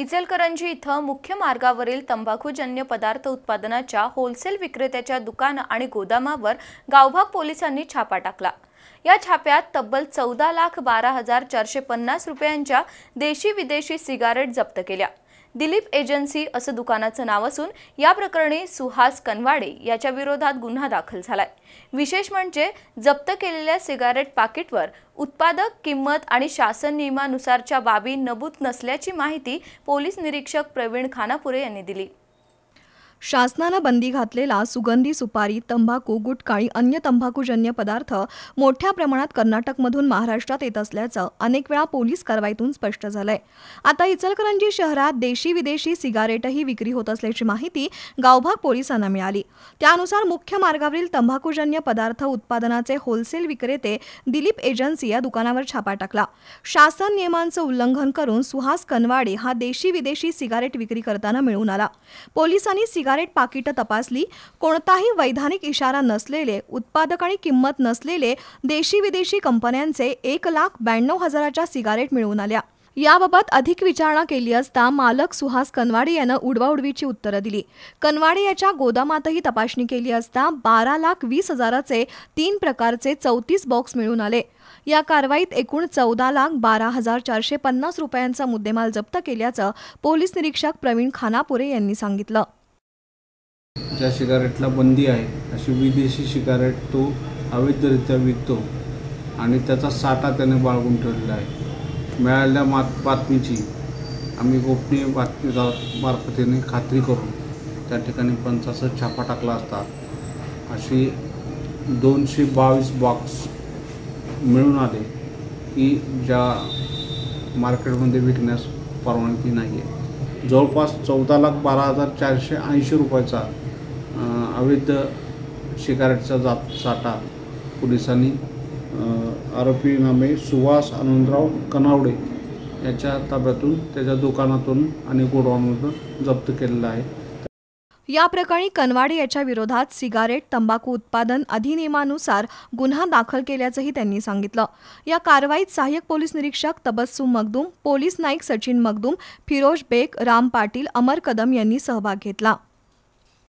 इचलकरंजी इथं मुख्य मार्गावरील तंबाखूजन्य पदार्थ उत्पादनाच्या होलसेल विक्रेत्याच्या दुकान आणि गोदामावर गावभाग पोलिसांनी छापा टाकला या छाप्यात तब्बल चौदा लाख बारा हजार चारशे पन्नास रुपयांच्या देशी विदेशी सिगारेट जप्त केल्या दिलीप एजन्सी असं दुकानाचं नाव असून या प्रकरणी सुहास कनवाडे याच्या विरोधात गुन्हा दाखल झालाय विशेष म्हणजे जप्त केलेल्या सिगारेट पाकिटवर उत्पादक किंमत आणि शासन नियमानुसारच्या बाबी नबूत नसल्याची माहिती पोलीस निरीक्षक प्रवीण खानापुरे यांनी दिली शासनानं बंदी घातलेला सुगंधी सुपारी तंबाखू गुटकाळी अन्य तंबाखूजन्य पदार्थ मोठ्या प्रमाणात कर्नाटकमधून महाराष्ट्रात येत असल्याचं अनेक वेळा पोलीस कारवाईतून स्पष्ट झालंय आता इचलकरंजी शहरात देशी विदेशी सिगारेटही विक्री होत असल्याची माहिती गावभाग पोलिसांना मिळाली त्यानुसार मुख्य मार्गावरील तंबाखूजन्य पदार्थ उत्पादनाचे होलसेल विक्रेते दिलीप एजन्सी या दुकानावर छापा टाकला शासन नियमांचं उल्लंघन करून सुहास कनवाडे हा देशी विदेशी सिगारेट विक्री करताना मिळून आला पोलिसांनी सिगारेट पाकिटं तपासली कोणताही वैधानिक इशारा नसलेले उत्पादक आणि किंमत नसलेले देशी विदेशी कंपन्यांचे एक लाख ब्याण्णव हजाराच्या सिगारेट मिळवून आल्या याबाबत अधिक विचारणा केली असता मालक सुहास कनवाडे यानं उडवाउडवीची उत्तरं दिली कनवाडे याच्या गोदामातही तपासणी केली असता बारा लाख वीस हजाराचे तीन प्रकारचे चौतीस बॉक्स मिळून आले या कारवाईत एकूण चौदा लाख बारा हजार चारशे पन्नास रुपयांचा मुद्देमाल जप्त केल्याचं पोलीस निरीक्षक प्रवीण खानापुरे यांनी सांगितलं ज्या सिगारेटला बंदी आहे अशी विदेशी सिगारेट तो अवैधरित्या विकतो आणि त्याचा साठा त्याने बाळगून ठेवलेला आहे मिळालेल्या मात बातमीची आम्ही गोपनीय बातमीदार मार्फतीने खात्री करून त्या ठिकाणी पंचाचा छापा टाकला असता अशी दोनशे बावीस बॉक्स मिळून आले की ज्या मार्केटमध्ये विकण्यास परवानगी नाही आहे जवळपास चौदा लाख बारा हजार चारशे ऐंशी रुपयाचा अवैध सिगारेटचा जात साठा पोलिसांनी आरोपी नामे सुहास आनंदराव कनावडे याच्या ताब्यातून त्याच्या दुकानातून आणि गोडाऊनमधून जप्त केलेला आहे या प्रकरणी कनवाडे याच्या विरोधात सिगारेट तंबाखू उत्पादन अधिनियमानुसार गुन्हा दाखल केल्याचंही त्यांनी सांगितलं या कारवाईत सहाय्यक पोलीस निरीक्षक तबस्सू मगदूम पोलीस नाईक सचिन मगदूम फिरोज बेग राम पाटील अमर कदम यांनी सहभाग घेतला